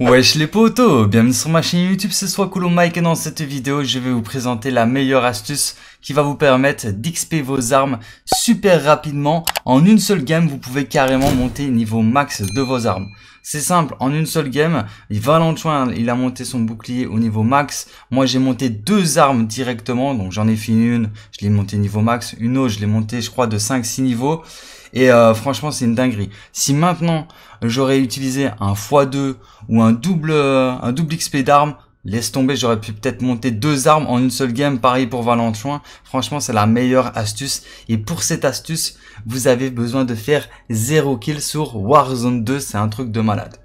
Wesh les potos, bienvenue sur ma chaîne YouTube, ce soit coulo Mike et dans cette vidéo je vais vous présenter la meilleure astuce qui va vous permettre d'XP vos armes super rapidement. En une seule game vous pouvez carrément monter niveau max de vos armes. C'est simple, en une seule game, Valentin il a monté son bouclier au niveau max, moi j'ai monté deux armes directement, donc j'en ai fini une, je l'ai monté niveau max, une autre je l'ai monté je crois de 5-6 niveaux. Et euh, franchement, c'est une dinguerie. Si maintenant j'aurais utilisé un x2 ou un double, euh, un double XP d'armes, Laisse tomber, j'aurais pu peut-être monter deux armes en une seule game, pareil pour Valentin. Franchement, c'est la meilleure astuce. Et pour cette astuce, vous avez besoin de faire 0 kill sur Warzone 2, c'est un truc de malade.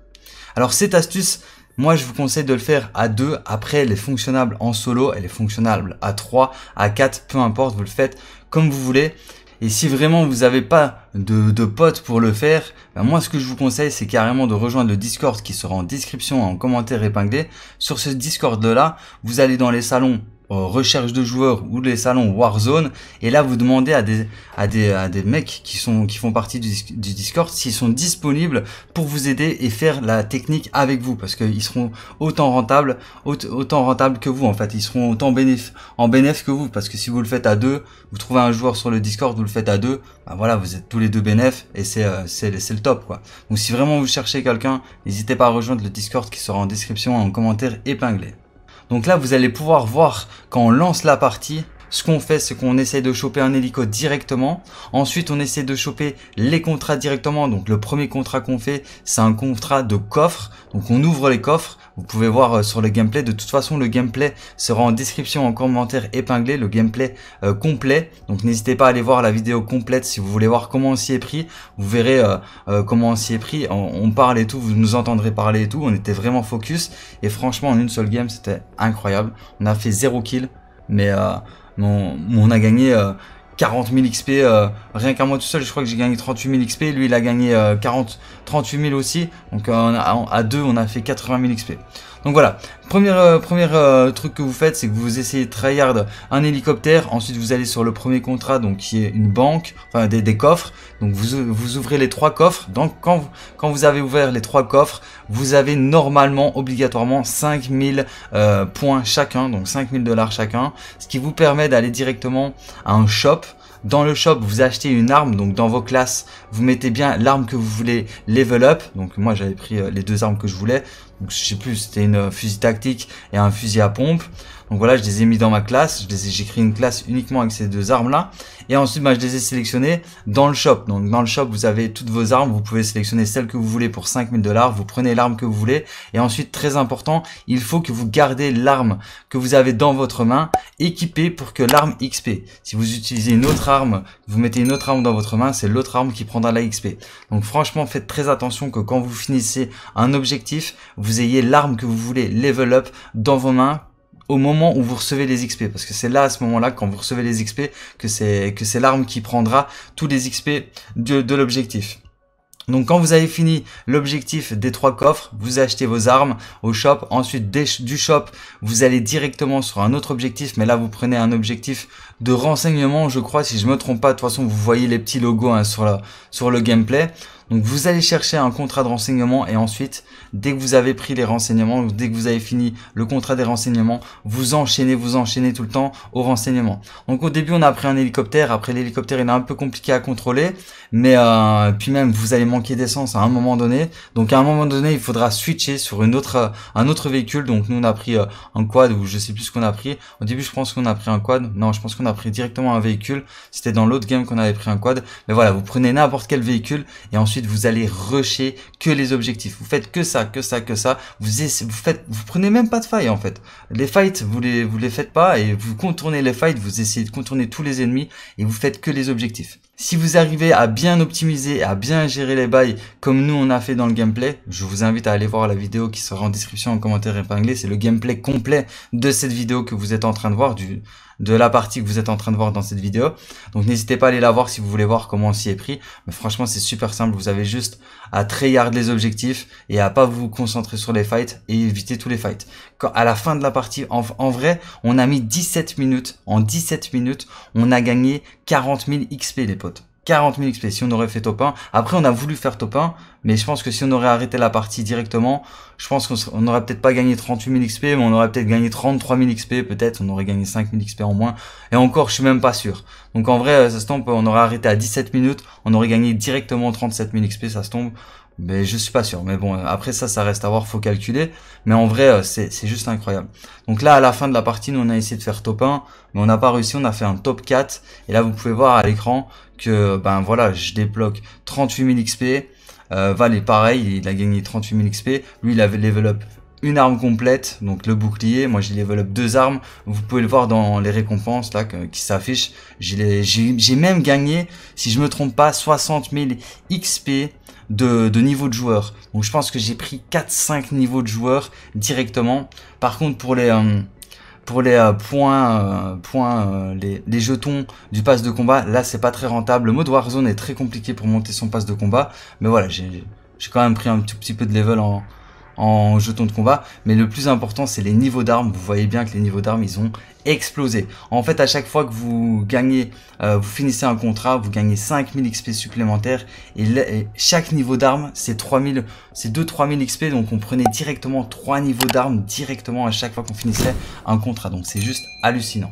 Alors cette astuce, moi je vous conseille de le faire à 2, après elle est fonctionnable en solo Elle est fonctionnable à 3, à 4, peu importe, vous le faites comme vous voulez. Et si vraiment vous n'avez pas de, de, potes pour le faire, ben moi ce que je vous conseille c'est carrément de rejoindre le Discord qui sera en description, en commentaire épinglé. Sur ce Discord là, vous allez dans les salons recherche de joueurs ou les salons Warzone et là vous demandez à des à des à des mecs qui sont qui font partie du, Discord s'ils sont disponibles pour vous aider et faire la technique avec vous parce qu'ils seront autant rentables autant rentables que vous en fait ils seront autant bénéf en bénéf que vous parce que si vous le faites à deux vous trouvez un joueur sur le Discord vous le faites à deux bah voilà vous êtes tous les deux bénéf et c'est euh, c'est le top quoi donc si vraiment vous cherchez quelqu'un n'hésitez pas à rejoindre le Discord qui sera en description en commentaire épinglé donc là, vous allez pouvoir voir quand on lance la partie, ce qu'on fait, c'est qu'on essaye de choper un hélico directement. Ensuite, on essaie de choper les contrats directement. Donc, le premier contrat qu'on fait, c'est un contrat de coffre. Donc, on ouvre les coffres. Vous pouvez voir euh, sur le gameplay. De toute façon, le gameplay sera en description, en commentaire épinglé, le gameplay euh, complet. Donc, n'hésitez pas à aller voir la vidéo complète si vous voulez voir comment on s'y est pris. Vous verrez euh, comment on s'y est pris. On, on parle et tout. Vous nous entendrez parler et tout. On était vraiment focus. Et franchement, en une seule game, c'était incroyable. On a fait zéro kill. Mais on, a gagné 40 000 XP rien qu'à moi tout seul. Je crois que j'ai gagné 38 000 XP. Lui, il a gagné 40, 38 000 aussi. Donc euh, à deux, on a fait 80 000 XP. Donc voilà, Premier, euh, euh, truc que vous faites, c'est que vous essayez de tryhard un hélicoptère. Ensuite, vous allez sur le premier contrat, donc qui est une banque, enfin des, des coffres. Donc vous, vous, ouvrez les trois coffres. Donc quand vous, quand vous avez ouvert les trois coffres, vous avez normalement, obligatoirement, 5000 euh, points chacun, donc 5000 dollars chacun. Ce qui vous permet d'aller directement à un shop. Dans le shop, vous achetez une arme, donc dans vos classes, vous mettez bien l'arme que vous voulez level up. Donc moi, j'avais pris euh, les deux armes que je voulais. Donc je sais plus, c'était une euh, fusil tactique et un fusil à pompe. Donc voilà, je les ai mis dans ma classe, j'ai créé une classe uniquement avec ces deux armes-là. Et ensuite, bah, je les ai sélectionnées dans le shop. Donc dans le shop, vous avez toutes vos armes, vous pouvez sélectionner celle que vous voulez pour 5000 dollars, vous prenez l'arme que vous voulez. Et ensuite, très important, il faut que vous gardez l'arme que vous avez dans votre main équipée pour que l'arme XP. Si vous utilisez une autre arme, vous mettez une autre arme dans votre main, c'est l'autre arme qui prendra la XP. Donc franchement, faites très attention que quand vous finissez un objectif, vous ayez l'arme que vous voulez level up dans vos mains au moment où vous recevez les XP, parce que c'est là à ce moment-là, quand vous recevez les XP, que c'est que c'est l'arme qui prendra tous les XP de, l'objectif. Donc quand vous avez fini l'objectif des trois coffres, vous achetez vos armes au shop. Ensuite du shop, vous allez directement sur un autre objectif. Mais là, vous prenez un objectif de renseignement, je crois, si je me trompe pas. De toute façon, vous voyez les petits logos hein, sur, la, sur le gameplay. Donc vous allez chercher un contrat de renseignement et ensuite, dès que vous avez pris les renseignements, dès que vous avez fini le contrat des renseignements, vous enchaînez, vous enchaînez tout le temps aux renseignements. Donc au début, on a pris un hélicoptère. Après, l'hélicoptère, il est un peu compliqué à contrôler. Mais euh, puis même, vous allez manquer d'essence à un moment donné. Donc à un moment donné, il faudra switcher sur une autre, un autre véhicule. Donc nous, on a pris euh, un quad ou je sais plus ce qu'on a pris. Au début, je pense qu'on a pris un quad. Non, je pense qu'on a pris directement un véhicule. C'était dans l'autre game qu'on avait pris un quad. Mais voilà, vous prenez n'importe quel véhicule et ensuite vous allez rusher que les objectifs. Vous faites que ça, que ça, que ça. Vous, vous prenez même pas de faille en fait. Les fights, vous les, vous les faites pas et vous contournez les fights. Vous essayez de contourner tous les ennemis et vous faites que les objectifs. Si vous arrivez à bien optimiser, et à bien gérer les bails comme nous on a fait dans le gameplay, je vous invite à aller voir la vidéo qui sera en description, en commentaire épinglé. C'est le gameplay complet de cette vidéo que vous êtes en train de voir, du, de la partie que vous êtes en train de voir dans cette vidéo. Donc n'hésitez pas à aller la voir si vous voulez voir comment on s'y est pris. Mais franchement c'est super simple, vous avez juste à tryhard les objectifs et à pas vous concentrer sur les fights et éviter tous les fights. Quand, à la fin de la partie, en, en vrai, on a mis 17 minutes. En 17 minutes, on a gagné 40 000 XP les potes. 40 000 XP si on aurait fait top 1. Après, on a voulu faire top 1, mais je pense que si on aurait arrêté la partie directement, je pense qu'on n'aurait peut-être pas gagné 38 000 XP, mais on aurait peut-être gagné 33 000 XP, peut-être, on aurait gagné 5 000 XP en moins. Et encore, je suis même pas sûr. Donc en vrai, euh, ça se tombe, on aurait arrêté à 17 minutes, on aurait gagné directement 37 000 XP, ça se tombe. Mais je suis pas sûr. Mais bon, euh, après ça, ça reste à voir, faut calculer. Mais en vrai, euh, c'est juste incroyable. Donc là, à la fin de la partie, nous, on a essayé de faire top 1, mais on n'a pas réussi, on a fait un top 4. Et là, vous pouvez voir à l'écran ben voilà, je débloque 38 000 XP. Val est pareil, il a gagné 38 000 XP. Lui, il avait level up une arme complète, donc le bouclier. Moi, j'ai level up deux armes. Vous pouvez le voir dans les récompenses là qui s'affichent. J'ai même gagné, si je me trompe pas, 60 000 XP de, niveau de joueur. Donc, je pense que j'ai pris 4-5 niveaux de joueur directement. Par contre, pour les... Euh, pour les euh, points, euh, euh, les, les, jetons du pass de combat, là c'est pas très rentable. Le mode Warzone est très compliqué pour monter son pass de combat, mais voilà, j'ai quand même pris un tout petit peu de level en, en jetons de combat. Mais le plus important, c'est les niveaux d'armes. Vous voyez bien que les niveaux d'armes, ils ont explosé. En fait, à chaque fois que vous gagnez, euh, vous finissez un contrat, vous gagnez 5000 XP supplémentaires. Et, chaque niveau d'armes, c'est 3000, c'est 2-3000 XP. Donc, on prenait directement 3 niveaux d'armes directement à chaque fois qu'on finissait un contrat. Donc, c'est juste hallucinant.